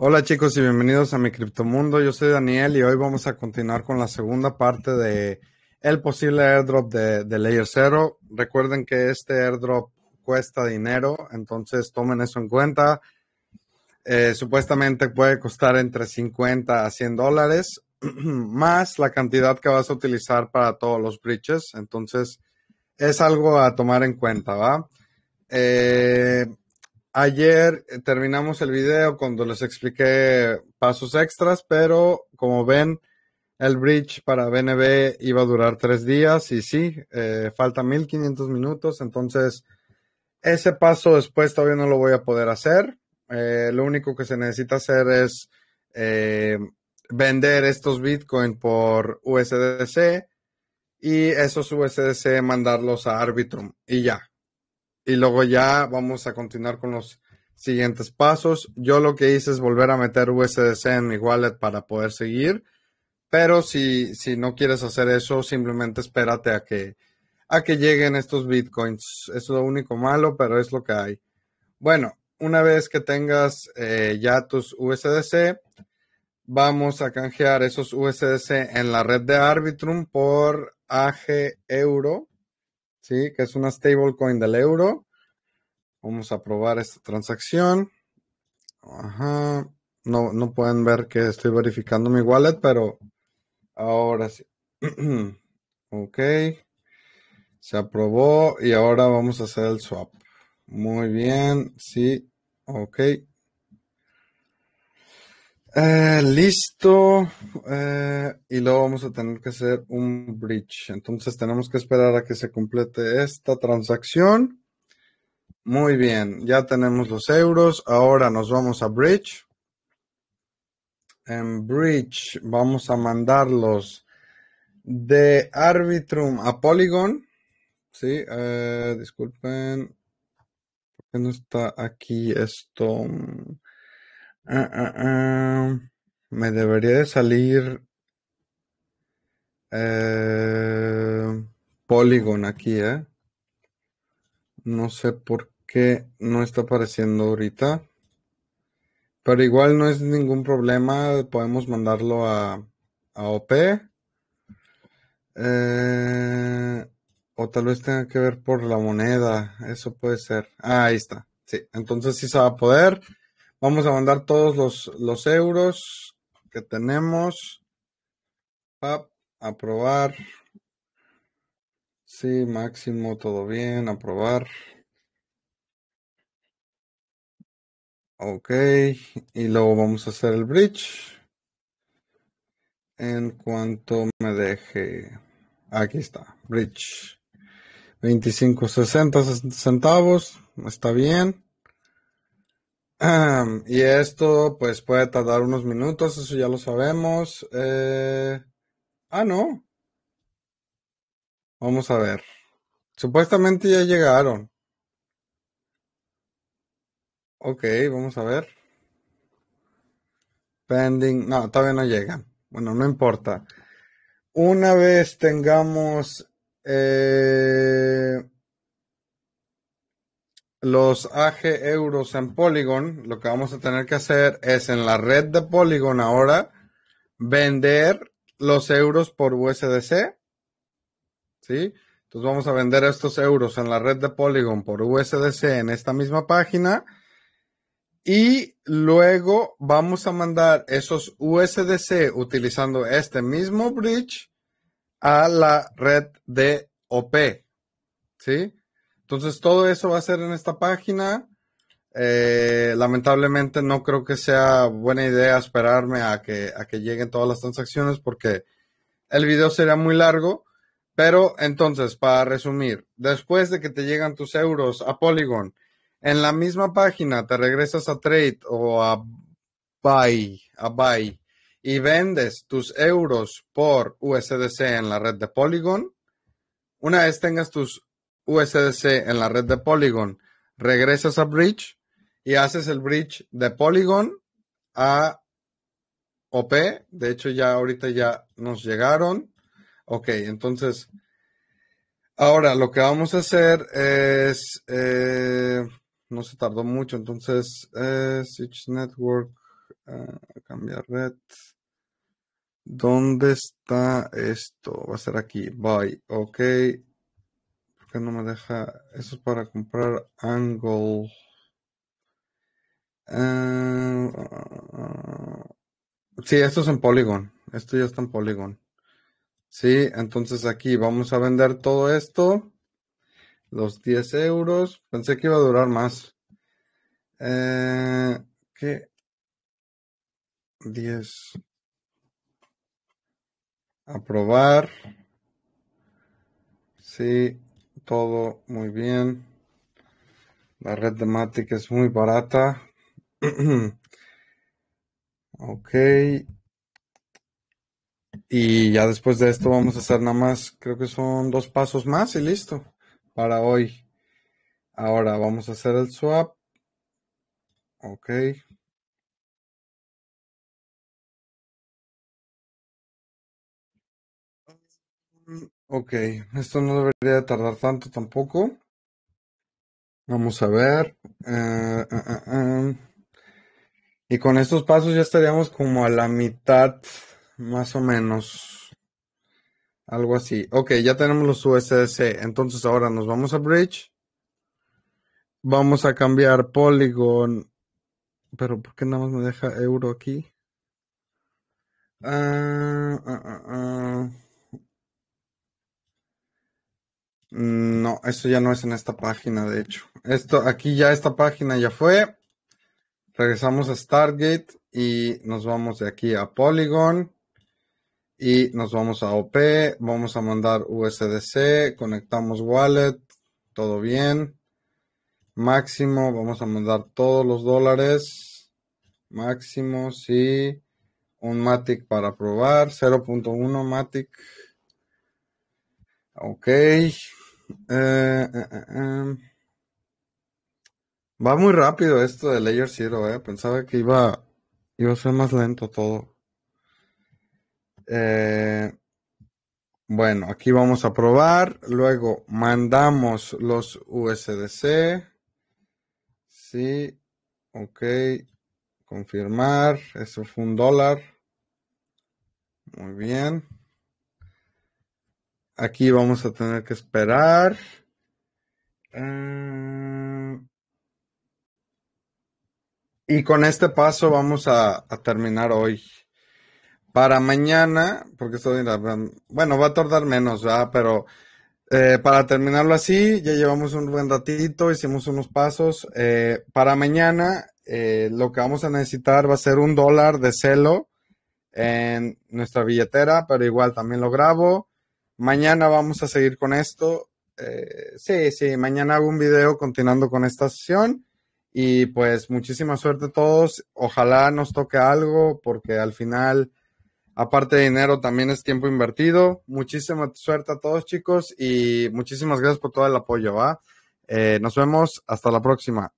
Hola chicos y bienvenidos a mi criptomundo. Yo soy Daniel y hoy vamos a continuar con la segunda parte de el posible airdrop de, de Layer 0. Recuerden que este airdrop cuesta dinero, entonces tomen eso en cuenta. Eh, supuestamente puede costar entre 50 a 100 dólares, más la cantidad que vas a utilizar para todos los breaches. Entonces, es algo a tomar en cuenta, ¿va? Eh, Ayer eh, terminamos el video cuando les expliqué pasos extras, pero como ven, el bridge para BNB iba a durar tres días y sí, eh, falta faltan 1500 minutos, entonces ese paso después todavía no lo voy a poder hacer. Eh, lo único que se necesita hacer es vender estos Bitcoin por USDC y esos USDC mandarlos a Arbitrum y ya y luego ya vamos a continuar con los siguientes pasos. Yo lo que hice es volver a meter USDC en mi wallet para poder seguir, pero si, si no quieres hacer eso, simplemente espérate a que, a que lleguen estos bitcoins. Es lo único malo, pero es lo que hay. Bueno, una vez que tengas eh, ya tus USDC, vamos a canjear esos USDC en la red de Arbitrum por AG Euro. ¿sí? Que es una stablecoin del euro. Vamos a probar esta transacción. Ajá. No, no pueden ver que estoy verificando mi wallet, pero ahora sí. ok. Se aprobó y ahora vamos a hacer el swap. Muy bien, sí, ok. Eh, listo. Eh, y luego vamos a tener que hacer un bridge. Entonces tenemos que esperar a que se complete esta transacción. Muy bien, ya tenemos los euros. Ahora nos vamos a bridge. En bridge vamos a mandarlos de Arbitrum a Polygon. Sí, eh, disculpen. ¿Por qué no está aquí esto? Ah, ah, ah. Me debería de salir polígono eh, Polygon aquí, ¿eh? No sé por qué no está apareciendo ahorita. Pero igual no es ningún problema. Podemos mandarlo a, a OP. Eh, o tal vez tenga que ver por la moneda. Eso puede ser. ahí está. Sí, entonces sí se va a poder. Vamos a mandar todos los, euros que tenemos. Pap, aprobar. Sí, máximo, todo bien, aprobar. Ok, y luego vamos a hacer el bridge. En cuanto me deje. Aquí está, bridge. 25.60 centavos. Está bien y esto pues puede tardar unos minutos, eso ya lo sabemos. Eh, ah, no. Vamos a ver. Supuestamente ya llegaron. Ok, vamos a ver. Pending. No, todavía no llegan. Bueno, no importa. Una vez tengamos... Eh, los AG euros en Polygon, lo que vamos a tener que hacer es en la red de Polygon ahora vender los euros por USDC. ¿Sí? Entonces vamos a vender estos euros en la red de Polygon por USDC en esta misma página. Y luego vamos a mandar esos USDC utilizando este mismo bridge a la red de OP. ¿Sí? Entonces, todo eso va a ser en esta página. Eh, lamentablemente no creo que sea buena idea esperarme a que, que lleguen todas las transacciones porque el video sería muy largo. Pero entonces, para resumir, después de que te llegan tus euros a Polygon, en la misma página te regresas a Trade o a Buy, a Buy y vendes tus euros por USDC en la red de Polygon. Una vez tengas tus USDC en la red de Polygon, regresas a Bridge y haces el bridge de Polygon a OP. De hecho, ya ahorita ya nos llegaron. Ok, entonces, ahora lo que vamos a hacer es, eh, no se tardó mucho, entonces, eh, Network, eh, cambiar red. ¿Dónde está esto? Va a ser aquí. Bye. Ok. Que no me deja. Eso es para comprar Angle. si eh, sí, esto es en Polygon. Esto ya está en Polygon. Sí, entonces aquí vamos a vender todo esto. Los 10 euros. Pensé que iba a durar más. Eh, ¿Qué? 10. Aprobar. Sí todo muy bien. La red de Matic es muy barata. ok. Y ya después de esto vamos a hacer nada más, creo que son dos pasos más y listo para hoy. Ahora vamos a hacer el swap. Ok. Ok, esto no debería tardar tanto tampoco. Vamos a ver. Eh, eh, eh, y con estos pasos ya estaríamos como a la mitad, más o menos. Algo así. Ok, ya tenemos los USDC. Entonces ahora nos vamos a Bridge. Vamos a cambiar Polygon. Pero ¿por qué nada más me deja euro aquí? Ah, ah, ah, Mm, no, esto ya no es en esta página, de hecho. Esto, aquí ya esta página ya fue. Regresamos a Stargate y nos vamos de aquí a Polygon y nos vamos a OP. Vamos a mandar USDC, conectamos wallet, todo bien. Máximo, vamos a mandar todos los dólares. Máximo, sí. Un Matic para probar, 0.1 Matic. Ok. Eh, eh, eh, em. Va muy rápido esto de Layer Zero, Pensaba que iba, iba a ser más lento todo. bueno, aquí vamos a probar. Luego mandamos los USDC. Sí, ok. Confirmar. Eso fue un dólar. Muy bien. Aquí vamos a tener que esperar. Ah, y con este paso vamos a, terminar hoy. Para mañana, porque estoy, bueno, va a tardar menos, ¿verdad? Pero eh, para terminarlo así, ya llevamos un buen ratito, hicimos unos pasos. Eh, para mañana, eh, lo que vamos a necesitar va a ser un dólar de celo en nuestra billetera, pero igual también lo grabo. Mañana vamos a seguir con esto. Eh, sí, sí, mañana hago un video continuando con esta sesión. Y pues muchísima suerte a todos. Ojalá nos toque algo porque al final, aparte de dinero, también es tiempo invertido. Muchísima suerte a todos chicos y muchísimas gracias por todo el apoyo. ¿va? Eh, nos vemos. Hasta la próxima.